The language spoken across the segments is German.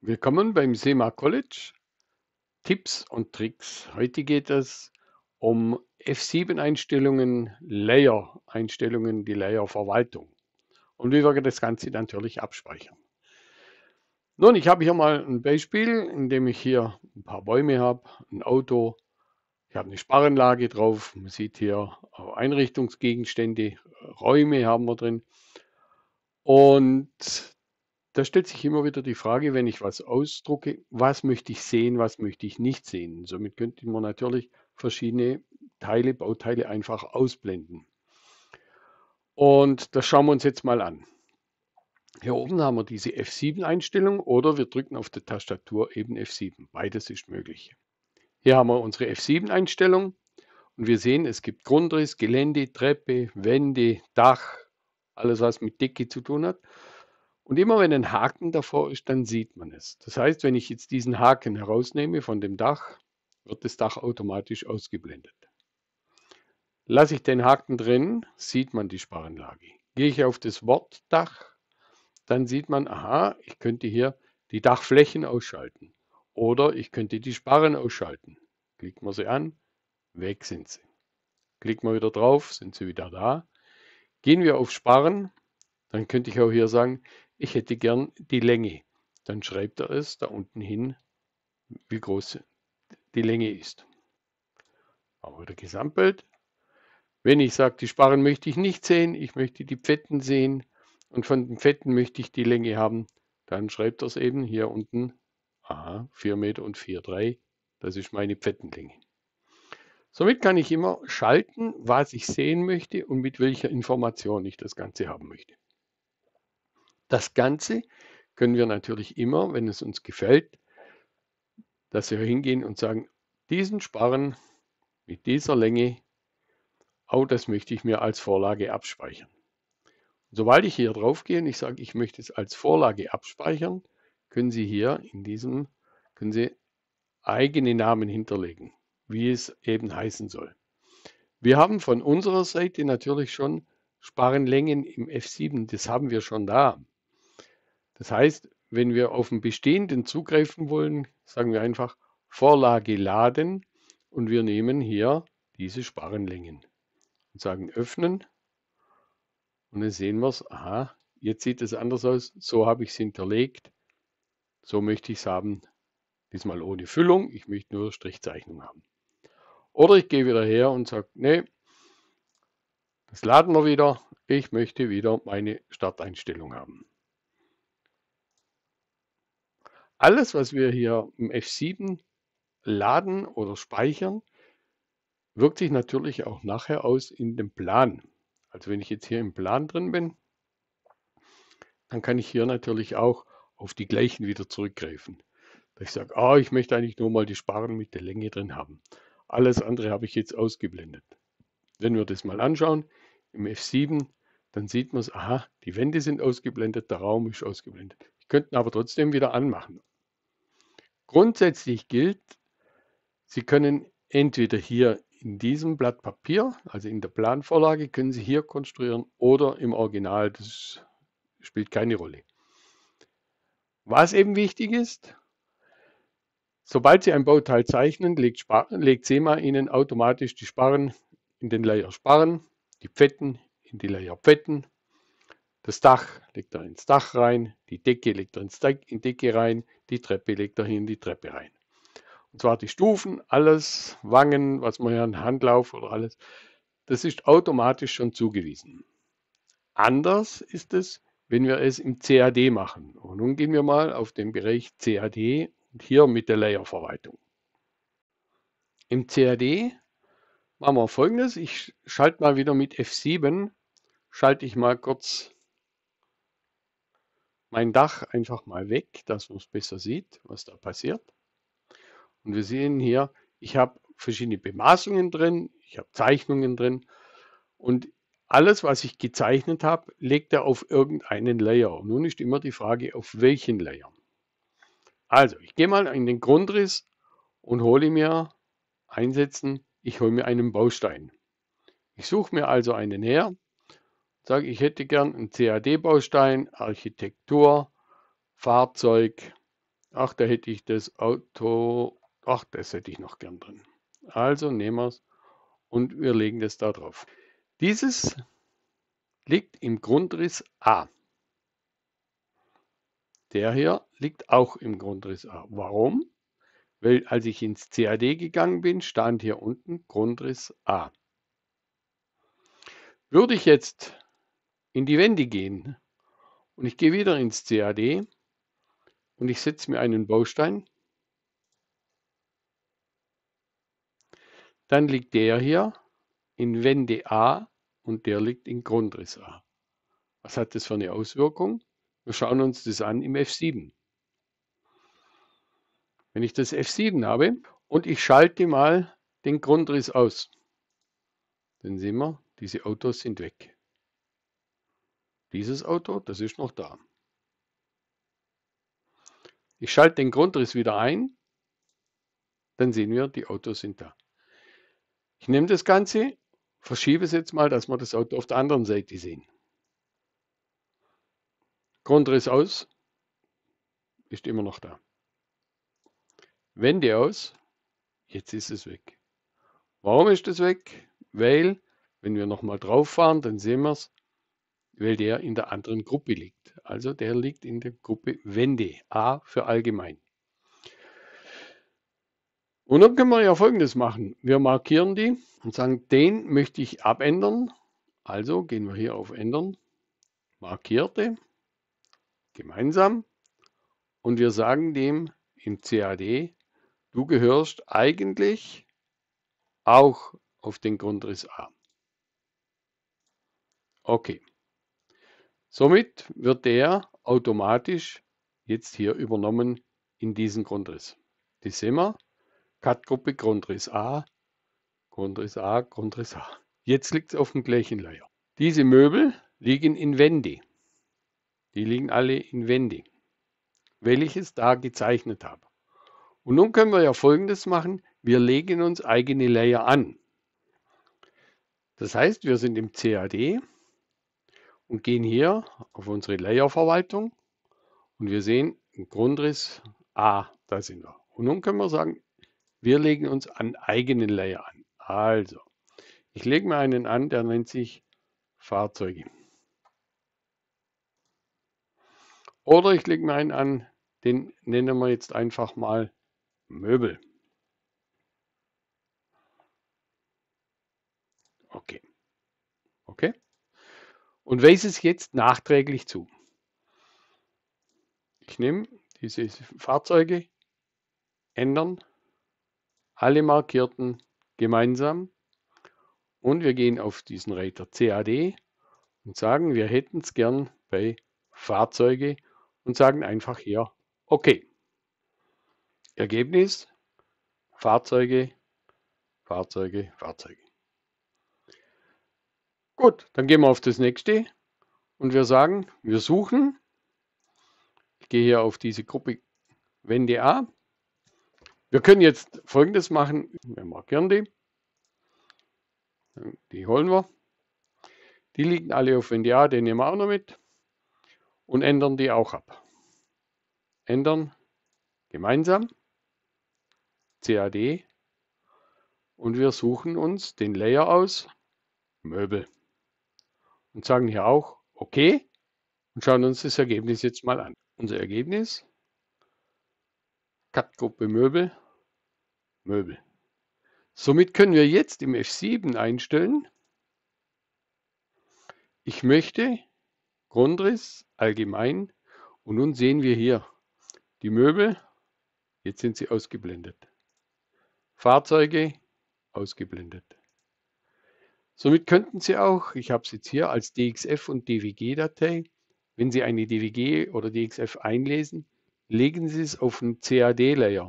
Willkommen beim SEMA College. Tipps und Tricks. Heute geht es um F7-Einstellungen, Layer-Einstellungen, die Layer-Verwaltung und wie wir das Ganze natürlich abspeichern. Nun, ich habe hier mal ein Beispiel, in dem ich hier ein paar Bäume habe, ein Auto, ich habe eine Sparrenlage drauf, man sieht hier Einrichtungsgegenstände, Räume haben wir drin. Und da stellt sich immer wieder die Frage, wenn ich was ausdrucke, was möchte ich sehen, was möchte ich nicht sehen. Somit könnte man natürlich verschiedene Teile, Bauteile einfach ausblenden. Und das schauen wir uns jetzt mal an. Hier oben haben wir diese F7-Einstellung oder wir drücken auf der Tastatur eben F7. Beides ist möglich. Hier haben wir unsere F7-Einstellung und wir sehen, es gibt Grundriss, Gelände, Treppe, Wände, Dach, alles was mit Decke zu tun hat. Und immer wenn ein Haken davor ist, dann sieht man es. Das heißt, wenn ich jetzt diesen Haken herausnehme von dem Dach, wird das Dach automatisch ausgeblendet. Lasse ich den Haken drin, sieht man die Sparanlage. Gehe ich auf das Wort Dach, dann sieht man, aha, ich könnte hier die Dachflächen ausschalten oder ich könnte die Sparren ausschalten. Klickt man sie an, weg sind sie. Klickt man wieder drauf, sind sie wieder da. Gehen wir auf Sparren, dann könnte ich auch hier sagen, ich hätte gern die Länge. Dann schreibt er es da unten hin, wie groß die Länge ist. Aber wieder Gesamtbild. Wenn ich sage, die Sparren möchte ich nicht sehen, ich möchte die Fetten sehen und von den Fetten möchte ich die Länge haben, dann schreibt er es eben hier unten, aha, 4 Meter und 4,3, das ist meine Fettenlänge. Somit kann ich immer schalten, was ich sehen möchte und mit welcher Information ich das Ganze haben möchte. Das Ganze können wir natürlich immer, wenn es uns gefällt, dass wir hingehen und sagen, diesen Sparren mit dieser Länge, auch das möchte ich mir als Vorlage abspeichern. Und sobald ich hier drauf gehe und ich sage, ich möchte es als Vorlage abspeichern, können Sie hier in diesem, können Sie eigene Namen hinterlegen, wie es eben heißen soll. Wir haben von unserer Seite natürlich schon Sparrenlängen im F7, das haben wir schon da. Das heißt, wenn wir auf den bestehenden zugreifen wollen, sagen wir einfach Vorlage laden und wir nehmen hier diese Sparrenlängen und sagen öffnen. Und dann sehen wir es, aha, jetzt sieht es anders aus. So habe ich es hinterlegt. So möchte ich es haben. Diesmal ohne Füllung. Ich möchte nur Strichzeichnung haben. Oder ich gehe wieder her und sage, nee, das laden wir wieder. Ich möchte wieder meine Starteinstellung haben alles, was wir hier im F7 laden oder speichern, wirkt sich natürlich auch nachher aus in dem Plan. Also wenn ich jetzt hier im Plan drin bin, dann kann ich hier natürlich auch auf die gleichen wieder zurückgreifen. Ich sage, ah, ich möchte eigentlich nur mal die Sparren mit der Länge drin haben. Alles andere habe ich jetzt ausgeblendet. Wenn wir das mal anschauen, im F7, dann sieht man es, aha, die Wände sind ausgeblendet, der Raum ist ausgeblendet. Ich könnte ihn aber trotzdem wieder anmachen. Grundsätzlich gilt, Sie können entweder hier in diesem Blatt Papier, also in der Planvorlage, können Sie hier konstruieren oder im Original, das spielt keine Rolle. Was eben wichtig ist, sobald Sie ein Bauteil zeichnen, legt, legt SEMA Ihnen automatisch die Sparren in den Layer Sparren, die Fetten in die Layer Fetten das Dach legt er ins Dach rein, die Decke legt er ins Deck, in Decke rein, die Treppe legt er in die Treppe rein. Und zwar die Stufen, alles, Wangen, was man ja einen Handlauf oder alles, das ist automatisch schon zugewiesen. Anders ist es, wenn wir es im CAD machen. Und nun gehen wir mal auf den Bereich CAD und hier mit der Layer-Verwaltung. Im CAD machen wir folgendes. Ich schalte mal wieder mit F7, schalte ich mal kurz mein Dach einfach mal weg, dass man es besser sieht, was da passiert. Und wir sehen hier, ich habe verschiedene Bemaßungen drin, ich habe Zeichnungen drin und alles, was ich gezeichnet habe, legt er auf irgendeinen Layer. Und nun ist immer die Frage, auf welchen Layer. Also, ich gehe mal in den Grundriss und hole mir einsetzen, ich hole mir einen Baustein. Ich suche mir also einen her, Sag, ich hätte gern einen CAD-Baustein, Architektur, Fahrzeug. Ach, da hätte ich das Auto. Ach, das hätte ich noch gern drin. Also nehmen wir es und wir legen das da drauf. Dieses liegt im Grundriss A. Der hier liegt auch im Grundriss A. Warum? Weil als ich ins CAD gegangen bin, stand hier unten Grundriss A. Würde ich jetzt in die Wände gehen. Und ich gehe wieder ins CAD und ich setze mir einen Baustein. Dann liegt der hier in Wände A und der liegt in Grundriss A. Was hat das für eine Auswirkung? Wir schauen uns das an im F7. Wenn ich das F7 habe und ich schalte mal den Grundriss aus, dann sehen wir, diese Autos sind weg. Dieses Auto, das ist noch da. Ich schalte den Grundriss wieder ein. Dann sehen wir, die Autos sind da. Ich nehme das Ganze, verschiebe es jetzt mal, dass wir das Auto auf der anderen Seite sehen. Grundriss aus, ist immer noch da. Wende aus, jetzt ist es weg. Warum ist es weg? Weil, wenn wir nochmal drauf fahren, dann sehen wir es, weil der in der anderen Gruppe liegt. Also der liegt in der Gruppe Wende, A für allgemein. Und dann können wir ja folgendes machen. Wir markieren die und sagen, den möchte ich abändern. Also gehen wir hier auf Ändern, Markierte, gemeinsam. Und wir sagen dem im CAD, du gehörst eigentlich auch auf den Grundriss A. Okay. Somit wird der automatisch jetzt hier übernommen in diesen Grundriss. Die sehen wir. Cut-Gruppe Grundriss A, Grundriss A, Grundriss A. Jetzt liegt es auf dem gleichen Layer. Diese Möbel liegen in Wendy. Die liegen alle in Wendy, welches da gezeichnet habe. Und nun können wir ja folgendes machen. Wir legen uns eigene Layer an. Das heißt, wir sind im CAD und gehen hier auf unsere Layer-Verwaltung und wir sehen Grundriss A, ah, da sind wir. Und nun können wir sagen, wir legen uns einen eigenen Layer an. Also, ich lege mir einen an, der nennt sich Fahrzeuge. Oder ich lege mir einen an, den nennen wir jetzt einfach mal Möbel. Okay. Okay und weise es jetzt nachträglich zu. Ich nehme diese Fahrzeuge, ändern, alle markierten gemeinsam und wir gehen auf diesen Reiter CAD und sagen, wir hätten es gern bei Fahrzeuge und sagen einfach hier OK. Ergebnis Fahrzeuge, Fahrzeuge, Fahrzeuge. Gut, dann gehen wir auf das nächste und wir sagen, wir suchen. Ich gehe hier auf diese Gruppe Wende A. Wir können jetzt folgendes machen. Wir markieren die. Die holen wir. Die liegen alle auf Wende A, den nehmen wir auch noch mit. Und ändern die auch ab. Ändern gemeinsam. CAD. Und wir suchen uns den Layer aus. Möbel und sagen hier auch OK und schauen uns das Ergebnis jetzt mal an. Unser Ergebnis, Cut-Gruppe Möbel, Möbel. Somit können wir jetzt im F7 einstellen, ich möchte Grundriss allgemein und nun sehen wir hier die Möbel, jetzt sind sie ausgeblendet. Fahrzeuge ausgeblendet. Somit könnten Sie auch, ich habe es jetzt hier als DXF und DWG-Datei, wenn Sie eine DWG oder DXF einlesen, legen Sie es auf den CAD-Layer.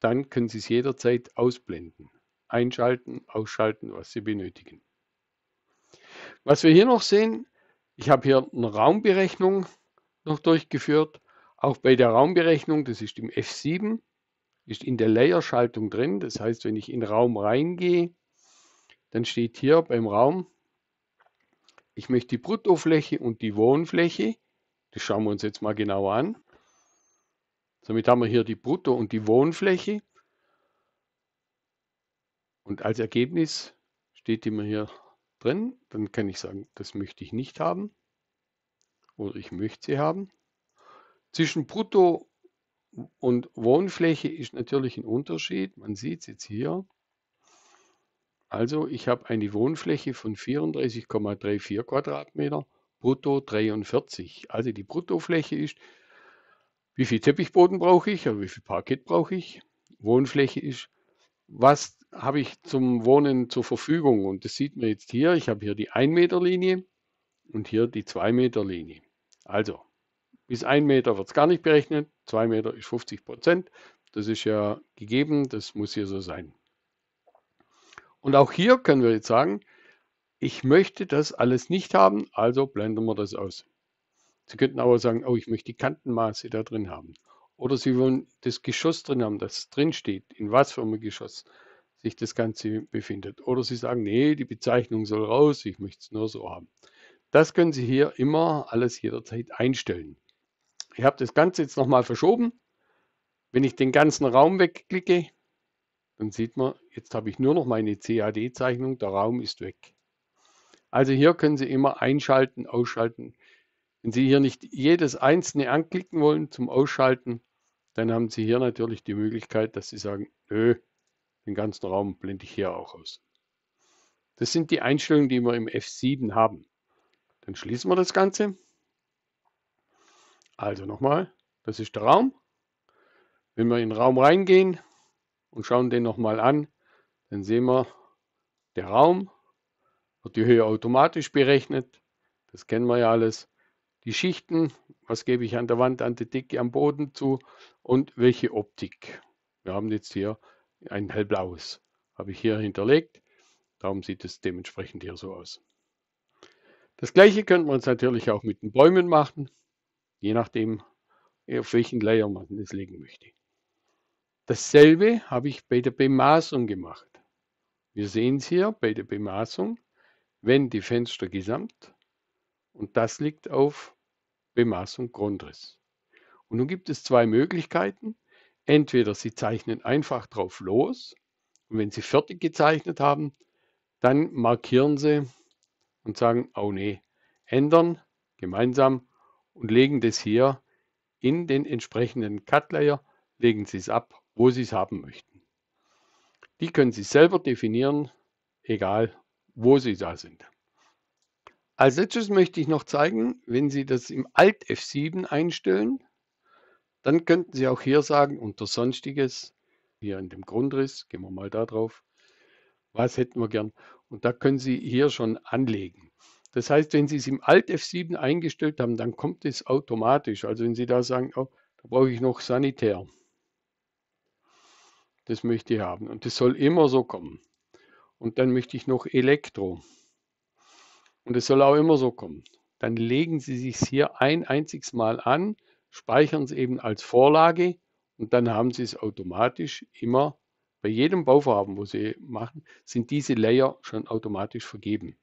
Dann können Sie es jederzeit ausblenden, einschalten, ausschalten, was Sie benötigen. Was wir hier noch sehen, ich habe hier eine Raumberechnung noch durchgeführt. Auch bei der Raumberechnung, das ist im F7, ist in der Layer-Schaltung drin. Das heißt, wenn ich in Raum reingehe, dann steht hier beim Raum, ich möchte die Bruttofläche und die Wohnfläche, das schauen wir uns jetzt mal genauer an. Somit haben wir hier die Brutto- und die Wohnfläche. Und als Ergebnis steht immer hier drin. Dann kann ich sagen, das möchte ich nicht haben. Oder ich möchte sie haben. Zwischen Brutto und Wohnfläche ist natürlich ein Unterschied. Man sieht es jetzt hier. Also ich habe eine Wohnfläche von 34,34 Quadratmeter, brutto 43. Also die Bruttofläche ist, wie viel Teppichboden brauche ich oder wie viel Parkett brauche ich. Wohnfläche ist, was habe ich zum Wohnen zur Verfügung. Und das sieht man jetzt hier. Ich habe hier die 1 Meter Linie und hier die 2 Meter Linie. Also bis 1 Meter wird es gar nicht berechnet. 2 Meter ist 50 Prozent. Das ist ja gegeben. Das muss hier so sein. Und auch hier können wir jetzt sagen, ich möchte das alles nicht haben, also blenden wir das aus. Sie könnten aber sagen, oh, ich möchte die Kantenmaße da drin haben. Oder Sie wollen das Geschoss drin haben, das drin steht, in was für einem Geschoss sich das Ganze befindet. Oder Sie sagen, nee, die Bezeichnung soll raus, ich möchte es nur so haben. Das können Sie hier immer alles jederzeit einstellen. Ich habe das Ganze jetzt nochmal verschoben. Wenn ich den ganzen Raum wegklicke, dann sieht man, jetzt habe ich nur noch meine CAD-Zeichnung, der Raum ist weg. Also hier können Sie immer einschalten, ausschalten. Wenn Sie hier nicht jedes einzelne anklicken wollen zum Ausschalten, dann haben Sie hier natürlich die Möglichkeit, dass Sie sagen, nö, den ganzen Raum blende ich hier auch aus. Das sind die Einstellungen, die wir im F7 haben. Dann schließen wir das Ganze. Also nochmal, das ist der Raum. Wenn wir in den Raum reingehen, und schauen den nochmal an, dann sehen wir, der Raum wird die Höhe automatisch berechnet. Das kennen wir ja alles. Die Schichten, was gebe ich an der Wand, an der Dicke, am Boden zu und welche Optik. Wir haben jetzt hier ein hellblaues, habe ich hier hinterlegt. Darum sieht es dementsprechend hier so aus. Das gleiche könnte man natürlich auch mit den Bäumen machen, je nachdem, auf welchen Layer man es legen möchte. Dasselbe habe ich bei der Bemaßung gemacht. Wir sehen es hier bei der Bemaßung, wenn die Fenster gesamt und das liegt auf Bemaßung Grundriss. Und nun gibt es zwei Möglichkeiten. Entweder Sie zeichnen einfach drauf los und wenn Sie fertig gezeichnet haben, dann markieren Sie und sagen, oh nee, ändern gemeinsam und legen das hier in den entsprechenden Cut-Layer, legen Sie es ab wo Sie es haben möchten. Die können Sie selber definieren, egal wo Sie da sind. Als letztes möchte ich noch zeigen, wenn Sie das im Alt F7 einstellen, dann könnten Sie auch hier sagen, unter Sonstiges, hier in dem Grundriss, gehen wir mal da drauf, was hätten wir gern. Und da können Sie hier schon anlegen. Das heißt, wenn Sie es im Alt F7 eingestellt haben, dann kommt es automatisch. Also wenn Sie da sagen, oh, da brauche ich noch Sanitär, das möchte ich haben. Und das soll immer so kommen. Und dann möchte ich noch Elektro. Und das soll auch immer so kommen. Dann legen Sie sich hier ein einziges Mal an, speichern es eben als Vorlage und dann haben Sie es automatisch immer bei jedem Bauvorhaben, wo Sie machen, sind diese Layer schon automatisch vergeben.